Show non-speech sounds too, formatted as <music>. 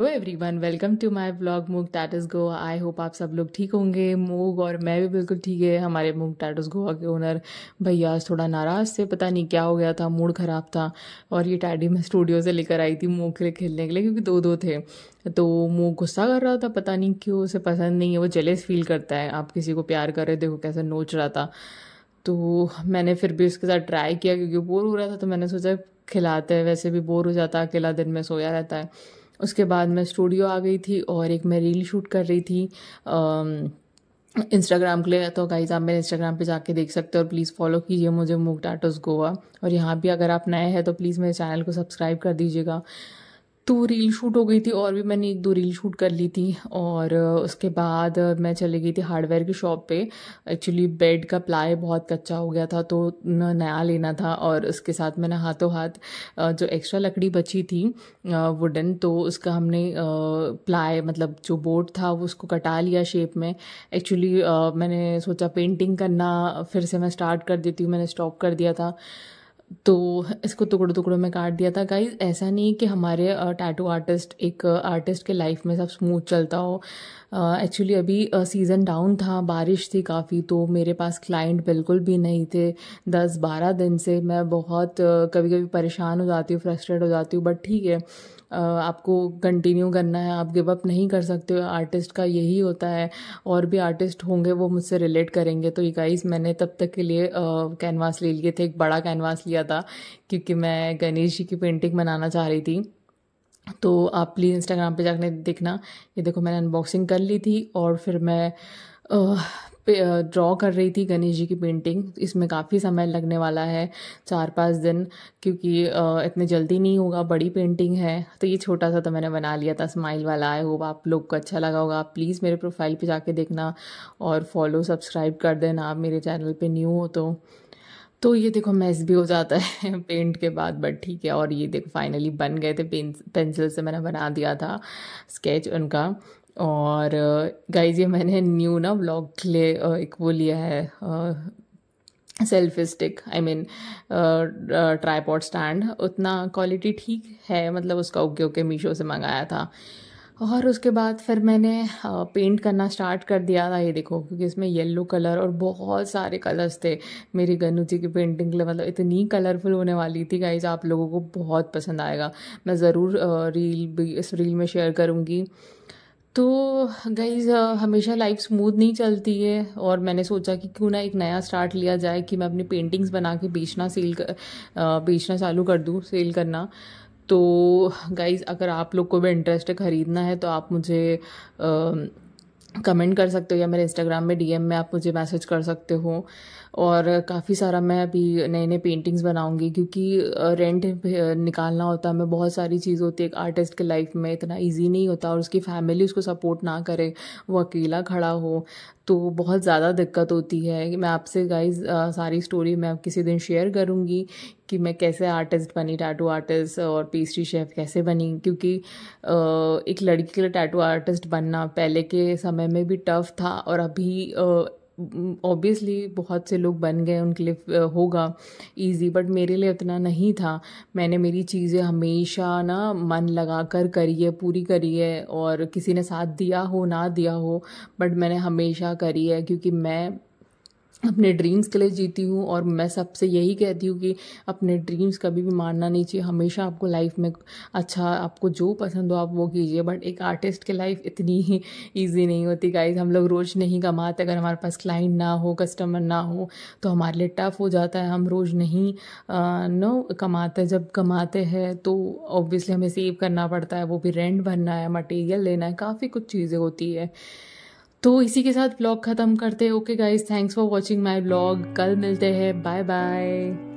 hello everyone welcome to my blog मूग टाटस Goa I hope आप सब लोग ठीक होंगे मूग और मैं भी बिल्कुल ठीक है हमारे मूग टैटस गोवा के ओनर भैया आज थोड़ा नाराज़ थे पता नहीं क्या हो गया था मूड ख़राब था और ये टैडी मैं स्टूडियो से लेकर आई थी मूग के लिए खेलने के लिए क्योंकि दो दो थे तो मूग गुस्सा कर रहा था पता नहीं क्यों उसे पसंद नहीं है वो जलेस फील करता है आप किसी को प्यार कर रहे देखो कैसा नोच रहा था तो मैंने फिर भी उसके साथ ट्राई किया क्योंकि बोर हो रहा था तो मैंने सोचा खिलाते हैं वैसे भी बोर हो जाता है अकेला दिन में सोया रहता है उसके बाद मैं स्टूडियो आ गई थी और एक मैं रील शूट कर रही थी इंस्टाग्राम के लिए तो गाइज आप मेरे इंस्टाग्राम पे जाके देख सकते हो और प्लीज़ फॉलो कीजिए मुझे मूक टाटोस गोवा और यहाँ भी अगर आप नए हैं तो प्लीज़ मेरे चैनल को सब्सक्राइब कर दीजिएगा तो रील शूट हो गई थी और भी मैंने एक दो रील शूट कर ली थी और उसके बाद मैं चली गई थी हार्डवेयर की शॉप पे एक्चुअली बेड का प्लाई बहुत कच्चा हो गया था तो नया लेना था और उसके साथ मैंने हाथों हाथ जो एक्स्ट्रा लकड़ी बची थी वुडन तो उसका हमने प्लाई मतलब जो बोर्ड था वो उसको कटा लिया शेप में एक्चुअली मैंने सोचा पेंटिंग करना फिर से मैं स्टार्ट कर देती हूँ मैंने स्टॉप कर दिया था तो इसको टुकड़ों टुकड़ों में काट दिया था गाइज ऐसा नहीं कि हमारे टैटू आर्टिस्ट एक आर्टिस्ट के लाइफ में सब स्मूथ चलता हो एक्चुअली अभी सीज़न डाउन था बारिश थी काफ़ी तो मेरे पास क्लाइंट बिल्कुल भी नहीं थे दस बारह दिन से मैं बहुत कभी कभी परेशान हो जाती हूँ फ्रस्ट्रेट हो जाती हूँ बट ठीक है आपको कंटिन्यू करना है आप गिव अप नहीं कर सकते हो आर्टिस्ट का यही होता है और भी आर्टिस्ट होंगे वो मुझसे रिलेट करेंगे तो गाइस मैंने तब तक के लिए कैनवास ले लिए थे एक बड़ा कैनवास लिया था क्योंकि मैं गणेश जी की पेंटिंग बनाना चाह रही थी तो आप प्लीज़ इंस्टाग्राम पे जाकर देखना ये देखो मैंने अनबॉक्सिंग कर ली थी और फिर मैं ड्रॉ कर रही थी गणेश जी की पेंटिंग इसमें काफ़ी समय लगने वाला है चार पाँच दिन क्योंकि इतने जल्दी नहीं होगा बड़ी पेंटिंग है तो ये छोटा सा तो मैंने बना लिया था स्माइल वाला आया हो आप लोग को अच्छा लगा होगा आप प्लीज़ मेरे प्रोफाइल पे जाके देखना और फॉलो सब्सक्राइब कर देना आप मेरे चैनल पे न्यू हो तो तो ये देखो मैस भी हो जाता है पेंट <laughs> के बाद बट ठीक है और ये देखो फाइनली बन गए थे पेंसिल से मैंने बना दिया था स्केच उनका और गाइज uh, ये मैंने न्यू ना ब्लॉग के लिए uh, एक वो लिया है selfie stick I mean tripod stand उतना क्वालिटी ठीक है मतलब उसका ओके ओके मीशो से मंगाया था और उसके बाद फिर मैंने पेंट uh, करना स्टार्ट कर दिया था ये देखो क्योंकि इसमें येलो कलर और बहुत सारे कलर्स थे मेरी गनू जी की पेंटिंग के मतलब इतनी कलरफुल होने वाली थी गाइज आप लोगों को बहुत पसंद आएगा मैं ज़रूर रील भी इस रील में शेयर करूँगी तो गई हमेशा लाइफ स्मूथ नहीं चलती है और मैंने सोचा कि क्यों ना एक नया स्टार्ट लिया जाए कि मैं अपनी पेंटिंग्स बना के बेचना सेल कर बेचना चालू कर दूँ सेल करना तो गाइज़ अगर आप लोग को भी इंटरेस्ट है ख़रीदना है तो आप मुझे आ, कमेंट कर सकते हो या मेरे इंस्टाग्राम में डीएम में आप मुझे मैसेज कर सकते हो और काफ़ी सारा मैं अभी नए नए पेंटिंग्स बनाऊंगी क्योंकि रेंट निकालना होता है मैं बहुत सारी चीज़ होती है एक आर्टिस्ट के लाइफ में इतना इजी नहीं होता और उसकी फैमिली उसको सपोर्ट ना करे वो अकेला खड़ा हो तो बहुत ज़्यादा दिक्कत होती है मैं आपसे गाइज सारी स्टोरी मैं किसी दिन शेयर करूँगी कि मैं कैसे आर्टिस्ट बनी टैटू आर्टिस्ट और पेस्ट्री शेफ़ कैसे बनी क्योंकि एक लड़की के लिए टैटू आर्टिस्ट बनना पहले के समय में भी टफ़ था और अभी ऑब्वियसली बहुत से लोग बन गए उनके लिए होगा इजी बट मेरे लिए उतना नहीं था मैंने मेरी चीज़ें हमेशा ना मन लगा कर करी है पूरी करी है और किसी ने साथ दिया हो ना दिया हो बट मैंने हमेशा करी है क्योंकि मैं अपने ड्रीम्स के लिए जीती हूँ और मैं सबसे यही कहती हूँ कि अपने ड्रीम्स कभी भी मानना नहीं चाहिए हमेशा आपको लाइफ में अच्छा आपको जो पसंद हो आप वो कीजिए बट एक आर्टिस्ट की लाइफ इतनी ही ईजी नहीं होती गाइज हम लोग रोज़ नहीं कमाते अगर हमारे पास क्लाइंट ना हो कस्टमर ना हो तो हमारे लिए टफ़ हो जाता है हम रोज़ नहीं नो कमाते जब कमाते हैं तो ऑब्वियसली हमें सेव करना पड़ता है वो भी रेंट भरना है मटेरियल लेना है काफ़ी कुछ चीज़ें होती है तो इसी के साथ ब्लॉग खत्म करते okay guys thanks for watching my blog कल मिलते हैं बाय बाय